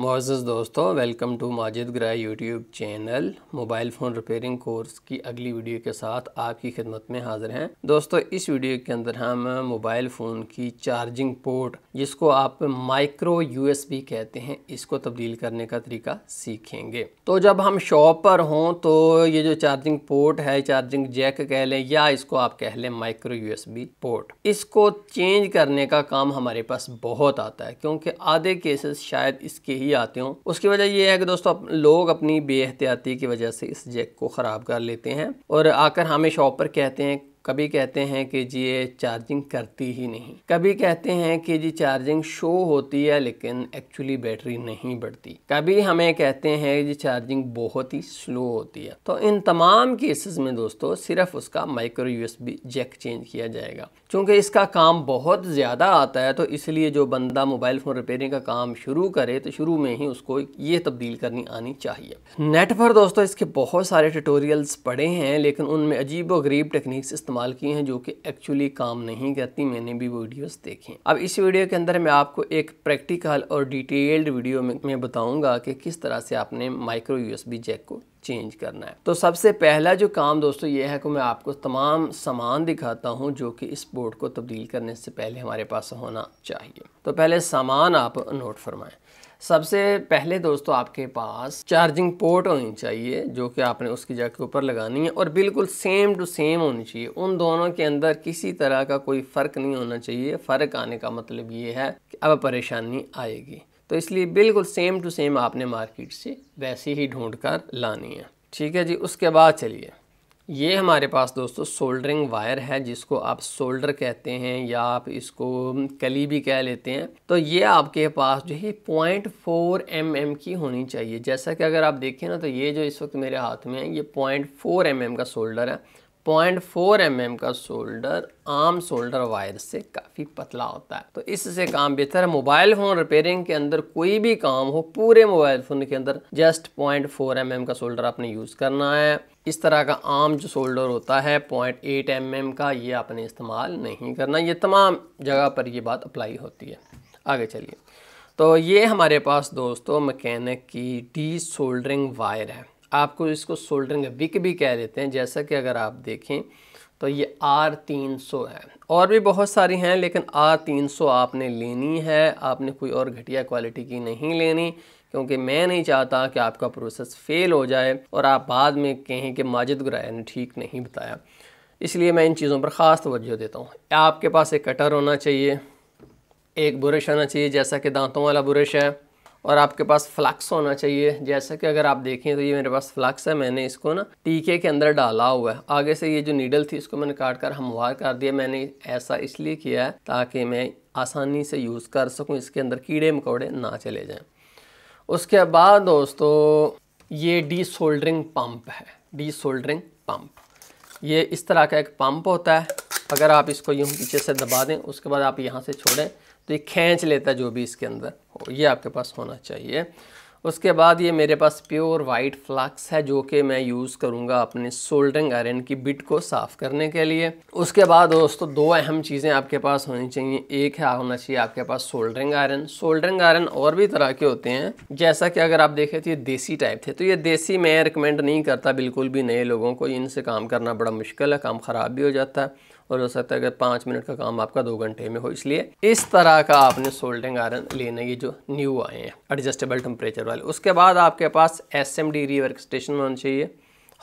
Moz दोस्तों welcome to Majid ग्रह YouTube channel mobile phone repairing course की अगली वीडियो के साथ आपकी खिदमत में हाजिर हैं दोस्तों इस वीडियो के अंदर हम मोबाइल फ़ोन की चार्जिंग पोर्ट जिसको आप माइक्रो यूएसबी कहते हैं इसको तब्दील करने का तरीका सीखेंगे तो जब हम शॉप पर हों तो ये जो चार्जिंग पोर्ट है चार्जिंग जैक कह लें या इसको आप कह लें माइक्रो यू पोर्ट इसको चेंज करने का काम हमारे पास बहुत आता है क्योंकि आधे केसेस शायद इसके ही लिए आते हों उसकी वजह यह है कि दोस्तों अप, लोग अपनी बेहतियाती की वजह से इस जैक को ख़राब कर लेते हैं और आकर हमें शॉप पर कहते हैं कभी कहते हैं कि जी ये चार्जिंग करती ही नहीं कभी कहते हैं कि जी चार्जिंग शो होती है लेकिन एक्चुअली बैटरी नहीं बढ़ती कभी हमें कहते हैं जी चार्जिंग बहुत ही स्लो होती है तो इन तमाम केसेस में दोस्तों सिर्फ उसका माइक्रो यूएसबी जैक चेंज किया जाएगा चूंकि इसका काम बहुत ज़्यादा आता है तो इसलिए जो बंदा मोबाइल फ़ोन रिपेयरिंग का काम शुरू करे तो शुरू में ही उसको ये तब्दील करनी आनी चाहिए नेट पर दोस्तों इसके बहुत सारे ट्यूटोरियल्स पड़े हैं लेकिन उनमें अजीब व गरीब टेक्निक्स इस्तेमाल इस्तेमाल की हैं जो कि एक्चुअली काम नहीं करती मैंने भी वीडियोस देखी अब इस वीडियो के अंदर मैं आपको एक प्रैक्टिकल और डिटेल्ड वीडियो में, बताऊंगा कि किस तरह से आपने माइक्रो यूएसबी जैक को चेंज करना है तो सबसे पहला जो काम दोस्तों ये है कि मैं आपको तमाम सामान दिखाता हूँ जो कि इस बोर्ड को तब्दील करने से पहले हमारे पास होना चाहिए तो पहले सामान आप नोट फरमाएँ सबसे पहले दोस्तों आपके पास चार्जिंग पोर्ट होनी चाहिए जो कि आपने उसकी जगह के ऊपर लगानी है और बिल्कुल सेम टू सेम होनी चाहिए उन दोनों के अंदर किसी तरह का कोई फ़र्क नहीं होना चाहिए फ़र्क आने का मतलब ये है कि अब परेशानी आएगी तो इसलिए बिल्कुल सेम टू सेम आपने मार्केट से वैसे ही ढूंढ कर लानी है ठीक है जी उसके बाद चलिए ये हमारे पास दोस्तों सोल्डरिंग वायर है जिसको आप सोल्डर कहते हैं या आप इसको कली भी कह लेते हैं तो ये आपके पास जो है पॉइंट फोर एम एम की होनी चाहिए जैसा कि अगर आप देखें ना तो ये जो इस वक्त मेरे हाथ में है ये पॉइंट फोर एम एम का सोल्डर है पॉइंट फोर एम एम का शोल्डर आम शोल्डर वायर से काफ़ी पतला होता है तो इससे काम बेहतर है मोबाइल फ़ोन रिपेयरिंग के अंदर कोई भी काम हो पूरे मोबाइल फ़ोन के अंदर just point four M M का शोल्डर आपने यूज़ करना है इस तरह का आम जो शोल्डर होता है पॉइंट एट एम एम का ये आपने इस्तेमाल नहीं करना ये तमाम जगह पर ये बात अप्लाई होती है आगे चलिए तो ये हमारे पास दोस्तों मकैनिक की डी शोल्डरिंग वायर है आपको इसको सोल्डरिंग विक भी कह देते हैं जैसा कि अगर आप देखें तो ये आर तीन सौ है और भी बहुत सारी हैं लेकिन आर तीन सौ आपने लेनी है आपने कोई और घटिया क्वालिटी की नहीं लेनी क्योंकि मैं नहीं चाहता कि आपका प्रोसेस फेल हो जाए और आप बाद में कहें कि माजिद गुराया ने ठीक नहीं बताया इसलिए मैं इन चीज़ों पर ख़ास तोज्जो देता हूँ आपके पास एक कटर होना चाहिए एक ब्रश होना चाहिए जैसा कि दांतों वाला ब्रश है और आपके पास फ्लक्स होना चाहिए जैसा कि अगर आप देखें तो ये मेरे पास फ्लक्स है मैंने इसको ना टीके के अंदर डाला हुआ है आगे से ये जो नीडल थी इसको मैंने काट कर हमवार कर दिया मैंने ऐसा इसलिए किया है ताकि मैं आसानी से यूज़ कर सकूँ इसके अंदर कीड़े मकोड़े ना चले जाएँ उसके बाद दोस्तों ये डी सोल्डरिंग पम्प है डी सोल्डरिंग पम्प ये इस तरह का एक पम्प होता है अगर आप इसको यूँ पीछे से दबा दें उसके बाद आप यहाँ से छोड़ें तो ये खींच लेता जो भी इसके अंदर हो ये आपके पास होना चाहिए उसके बाद ये मेरे पास प्योर वाइट फ्लक्स है जो कि मैं यूज़ करूँगा अपने सोल्डरिंग आयरन की बिट को साफ़ करने के लिए उसके बाद दोस्तों दो अहम चीज़ें आपके पास होनी चाहिए एक है होना चाहिए आपके पास सोल्डरिंग आयरन सोल्डरिंग आयरन और भी तरह के होते हैं जैसा कि अगर आप देखें तो ये देसी टाइप थे तो ये देसी मैं रिकमेंड नहीं करता बिल्कुल भी नए लोगों को इनसे काम करना बड़ा मुश्किल है काम ख़राब भी हो जाता है और हो सकता है कि पाँच मिनट का काम आपका दो घंटे में हो इसलिए इस तरह का आपने सोल्डिंग आयरन लेना ये जो न्यू आए हैं एडजस्टेबल टेम्परेचर वाले उसके बाद आपके पास S M D rework station होना चाहिए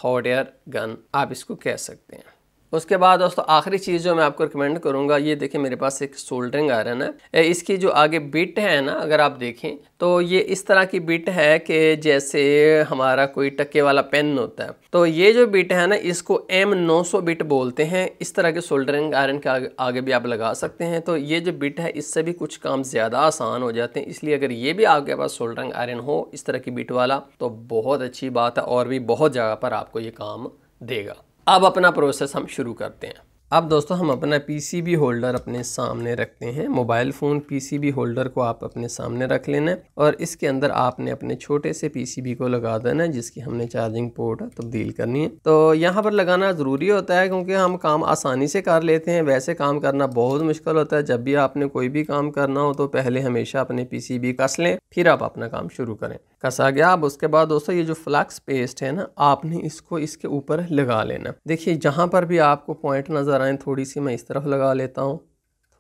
हॉट एयर गन आप इसको कह सकते हैं उसके बाद दोस्तों आखिरी चीज़ जो मैं आपको रिकमेंड करूंगा ये देखें मेरे पास एक सोल्डरिंग आयरन है इसकी जो आगे बिट है ना अगर आप देखें तो ये इस तरह की बिट है कि जैसे हमारा कोई टक्के वाला पेन होता है तो ये जो बिट है ना इसको एम सौ बिट बोलते हैं इस तरह के सोल्डरिंग आयरन के आगे, आगे भी आप लगा सकते हैं तो ये जो बिट है इससे भी कुछ काम ज़्यादा आसान हो जाते हैं इसलिए अगर ये भी आपके पास सोल्डरिंग आयरन हो इस तरह की बिट वाला तो बहुत अच्छी बात है और भी बहुत जगह पर आपको ये काम देगा अब अपना प्रोसेस हम शुरू करते हैं अब दोस्तों हम अपना पीसीबी होल्डर अपने सामने रखते हैं मोबाइल फ़ोन पीसीबी होल्डर को आप अपने सामने रख लेना और इसके अंदर आपने अपने छोटे से पीसीबी को लगा देना जिसकी हमने चार्जिंग पोर्ट तब्दील करनी है तो यहाँ पर लगाना ज़रूरी होता है क्योंकि हम काम आसानी से कर लेते हैं वैसे काम करना बहुत मुश्किल होता है जब भी आपने कोई भी काम करना हो तो पहले हमेशा अपने पी कस लें फिर आप अपना काम शुरू करें कसा गया अब उसके बाद दोस्तों ये जो फ्लैक्स पेस्ट है ना आपने इसको इसके ऊपर लगा लेना देखिए जहाँ पर भी आपको पॉइंट नज़र ज़राएँ थोड़ी सी मैं इस तरफ लगा लेता हूँ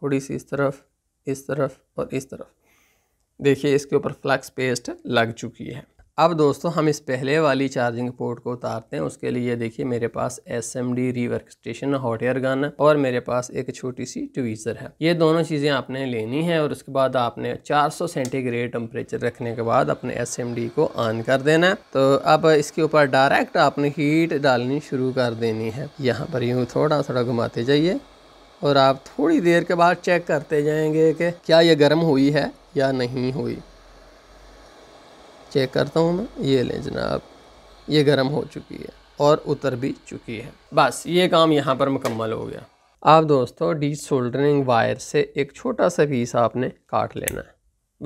थोड़ी सी इस तरफ इस तरफ और इस तरफ देखिए इसके ऊपर फ्लैक्स पेस्ट लग चुकी है अब दोस्तों हम इस पहले वाली चार्जिंग पोर्ट को उतारते हैं उसके लिए देखिए मेरे पास S M D rework station hot air gun और मेरे पास एक छोटी सी ट्वीज़र है ये दोनों चीज़ें आपने लेनी है और उसके बाद आपने 400 सेंटीग्रेड टेम्परेचर रखने के बाद अपने एस एम डी को ऑन कर देना है तो अब इसके ऊपर डायरेक्ट आपने हीट डालनी शुरू कर देनी है यहाँ पर यूँ थोड़ा थोड़ा घुमाते जाइए और आप थोड़ी देर के बाद चेक करते जाएंगे कि क्या ये गर्म हुई है या नहीं हुई चेक करता हूँ मैं ये लें जनाब ये गर्म हो चुकी है और उतर भी चुकी है बस ये काम यहाँ पर मुकम्मल हो गया आप दोस्तों डी सोल्डरिंग वायर से एक छोटा सा पीस आपने काट लेना है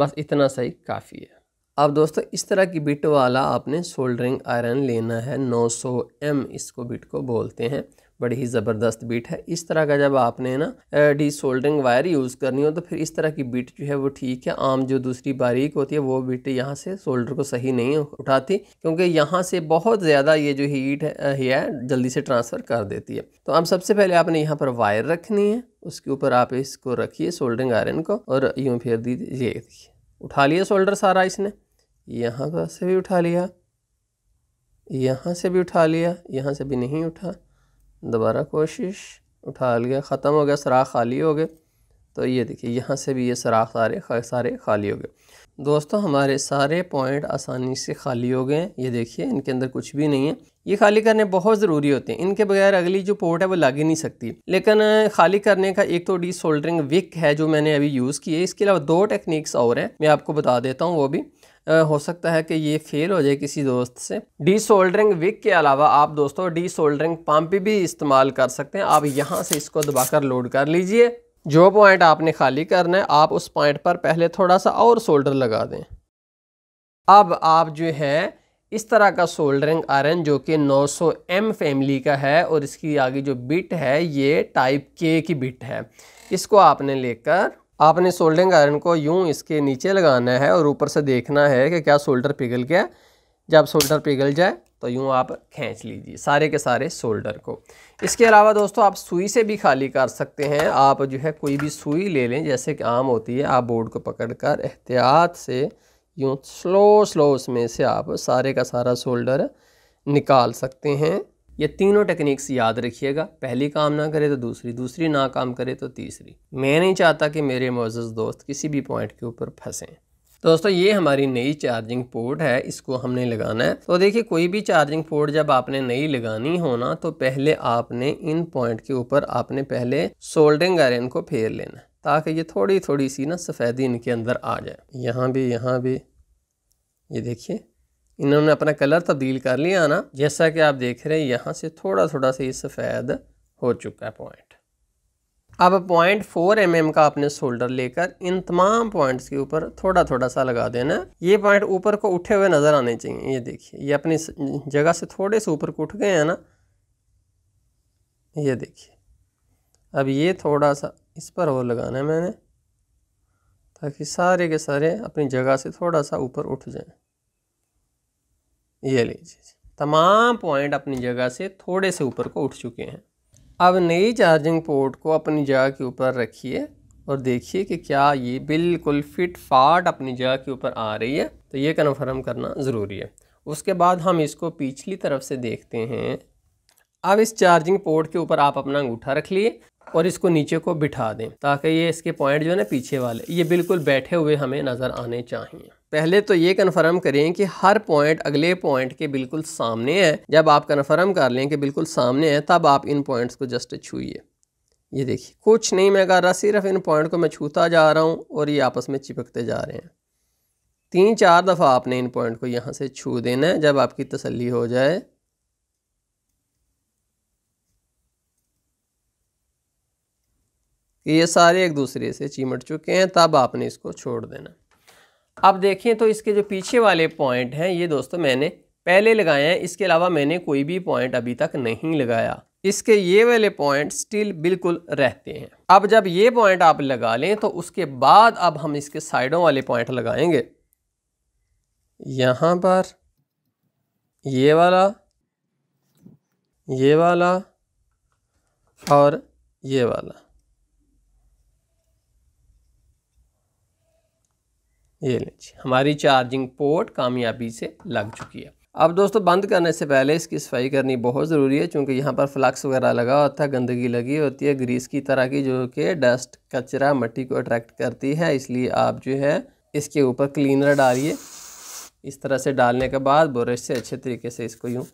बस इतना सही काफ़ी है अब दोस्तों इस तरह की बिट वाला आपने सोल्डरिंग आयरन लेना है 900 एम इसको बिट को बोलते हैं बड़ी ही ज़बरदस्त बीट है इस तरह का जब आपने ना डी सोल्डरिंग वायर यूज़ करनी हो तो फिर इस तरह की बीट जो है वो ठीक है आम जो दूसरी बारीक होती है वो बीट यहाँ से सोल्डर को सही नहीं उठाती क्योंकि यहाँ से बहुत ज़्यादा ये जो हीट है जल्दी से ट्रांसफ़र कर देती है तो अब सबसे पहले आपने यहाँ पर वायर रखनी है उसके ऊपर आप इसको रखिए सोल्डरिंग आयरन को और यूँ फिर दीजिए ये उठा लिया सोल्डर सारा इसने यहाँ से भी उठा लिया यहाँ से भी उठा लिया यहाँ से भी नहीं उठा दोबारा कोशिश उठा लिया ख़त्म हो गया सराख खाली हो गए तो ये देखिए यहाँ से भी ये सराख सारे सारे खाली हो गए दोस्तों हमारे सारे पॉइंट आसानी से खाली हो गए हैं ये देखिए इनके अंदर कुछ भी नहीं है ये खाली करने बहुत ज़रूरी होते हैं इनके बगैर अगली जो पोर्ट है वो लग ही नहीं सकती लेकिन खाली करने का एक तो डी सोल्डरिंग विक है जो मैंने अभी यूज़ की है इसके अलावा दो टेक्निक्स और हैं मैं आपको बता देता हूँ वो भी हो सकता है कि ये फेल हो जाए किसी दोस्त से डी सोल्डरिंग विक के अलावा आप दोस्तों डी सोल्डरिंग पम्प भी इस्तेमाल कर सकते हैं आप यहाँ से इसको दबाकर लोड कर लीजिए जो पॉइंट आपने खाली करना है आप उस पॉइंट पर पहले थोड़ा सा और सोल्डर लगा दें अब आप जो है इस तरह का सोल्डरिंग आयरन जो कि 900 एम फैमिली का है और इसकी आगे जो बिट है ये टाइप के की बिट है इसको आपने लेकर आपने सोल्डरिंग आयरन को यूं इसके नीचे लगाना है और ऊपर से देखना है कि क्या सोल्डर पिघल गया जब सोल्डर पिघल जाए तो यूं आप खींच लीजिए सारे के सारे सोल्डर को इसके अलावा दोस्तों आप सुई से भी खाली कर सकते हैं आप जो है कोई भी सुई ले लें जैसे कि आम होती है आप बोर्ड को पकड़कर एहतियात से यूं स्लो स्लो उसमें से आप सारे का सारा सोल्डर निकाल सकते हैं ये तीनों टेक्निक्स याद रखिएगा पहली काम ना करे तो दूसरी दूसरी ना काम करे तो तीसरी मैं नहीं चाहता कि मेरे मोज़ दोस्त किसी भी पॉइंट के ऊपर फंसें दोस्तों ये हमारी नई चार्जिंग पोर्ट है इसको हमने लगाना है तो देखिए कोई भी चार्जिंग पोर्ट जब आपने नई लगानी हो ना तो पहले आपने इन पॉइंट के ऊपर आपने पहले सोल्डरिंग आयरन को फेर लेना ताकि ये थोड़ी थोड़ी सी ना सफ़ेदी इनके अंदर आ जाए यहाँ भी यहाँ भी ये देखिए इन्होंने अपना कलर तब्दील कर लिया ना जैसा कि आप देख रहे हैं यहाँ से थोड़ा थोड़ा सा ये सफ़ेद हो चुका है पॉइंट अब पॉइंट फोर एम एम का आपने शोल्डर लेकर इन तमाम पॉइंट्स के ऊपर थोड़ा थोड़ा सा लगा देना ये पॉइंट ऊपर को उठे हुए नज़र आने चाहिए ये देखिए ये अपनी जगह से थोड़े से ऊपर को उठ गए हैं ना ये देखिए अब ये थोड़ा सा इस पर और लगाना है मैंने ताकि सारे के सारे अपनी जगह से थोड़ा सा ऊपर उठ जाए ये लीजिए तमाम पॉइंट अपनी जगह से थोड़े से ऊपर को उठ चुके हैं अब नई चार्जिंग पोर्ट को अपनी जगह के ऊपर रखिए और देखिए कि क्या ये बिल्कुल फिट फाट अपनी जगह के ऊपर आ रही है तो ये कन्फर्म करना ज़रूरी है उसके बाद हम इसको पिछली तरफ से देखते हैं अब इस चार्जिंग पोर्ट के ऊपर आप अपना अंगूठा रख लिए और इसको नीचे को बिठा दें ताकि ये इसके पॉइंट जो है ना पीछे वाले ये बिल्कुल बैठे हुए हमें नज़र आने चाहिए पहले तो ये कन्फर्म करें कि हर पॉइंट अगले पॉइंट के बिल्कुल सामने है जब आप कन्फर्म कर लें कि बिल्कुल सामने है तब आप इन पॉइंट्स को जस्ट छूइए ये देखिए कुछ नहीं मैं कर रहा सिर्फ इन पॉइंट को मैं छूता जा रहा हूँ और ये आपस में चिपकते जा रहे हैं तीन चार दफ़ा आपने इन पॉइंट को यहाँ से छू देना है जब आपकी तसल्ली हो जाए कि ये सारे एक दूसरे से चिमट चुके हैं तब आपने इसको छोड़ देना अब देखें तो इसके जो पीछे वाले पॉइंट हैं ये दोस्तों मैंने पहले लगाए हैं इसके अलावा मैंने कोई भी पॉइंट अभी तक नहीं लगाया इसके ये वाले पॉइंट स्टिल बिल्कुल रहते हैं अब जब ये पॉइंट आप लगा लें तो उसके बाद अब हम इसके साइडों वाले पॉइंट लगाएंगे यहाँ पर ये वाला ये वाला और ये वाला ये लीजिए हमारी चार्जिंग पोर्ट कामयाबी से लग चुकी है अब दोस्तों बंद करने से पहले इसकी सफाई करनी बहुत ज़रूरी है क्योंकि यहाँ पर फ्लक्स वगैरह लगा होता है गंदगी लगी होती है ग्रीस की तरह की जो कि डस्ट कचरा मट्टी को अट्रैक्ट करती है इसलिए आप जो है इसके ऊपर क्लीनर डालिए इस तरह से डालने के बाद ब्रश से अच्छे तरीके से इसको यूँ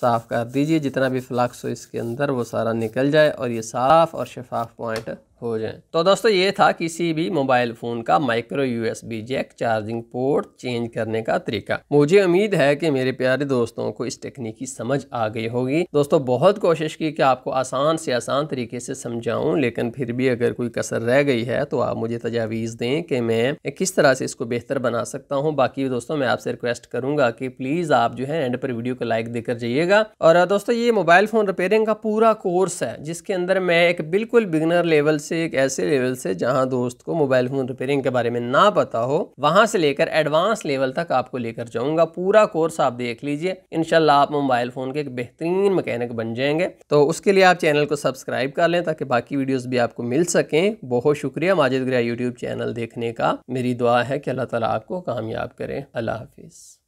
साफ़ कर दीजिए जितना भी फ्लक्स हो इसके अंदर वो सारा निकल जाए और ये साफ़ और शफाफ पॉइंट हो जाएं तो दोस्तों ये था किसी भी मोबाइल फ़ोन का micro USB jack charging port change करने का तरीका मुझे उम्मीद है कि मेरे प्यारे दोस्तों को इस टेक्निक की समझ आ गई होगी दोस्तों बहुत कोशिश की कि आपको आसान से आसान तरीके से समझाऊं लेकिन फिर भी अगर कोई कसर रह गई है तो आप मुझे तजावीज़ दें कि मैं किस तरह से इसको बेहतर बना सकता हूँ बाकी दोस्तों मैं आपसे रिक्वेस्ट करूँगा कि प्लीज़ आप जो है एंड पर वीडियो को लाइक देकर जाइएगा और दोस्तों ये मोबाइल फ़ोन रिपेयरिंग का पूरा कोर्स है जिसके अंदर मैं एक बिल्कुल बिगनर लेवल से से एक ऐसे लेवल से जहां दोस्त को मोबाइल फ़ोन रिपेयरिंग के बारे में ना पता हो वहां से लेकर एडवांस लेवल तक आपको लेकर जाऊंगा पूरा कोर्स आप देख लीजिए इनशाला आप मोबाइल फ़ोन के एक बेहतरीन मैकेनिक बन जाएंगे तो उसके लिए आप चैनल को सब्सक्राइब कर लें ताकि बाकी वीडियोज़ भी आपको मिल सकें बहुत शुक्रिया माजिद ग्रह यूट्यूब चैनल देखने का मेरी दुआ है कि अल्लाह तला आपको कामयाब करें अल्लाह हाफिज़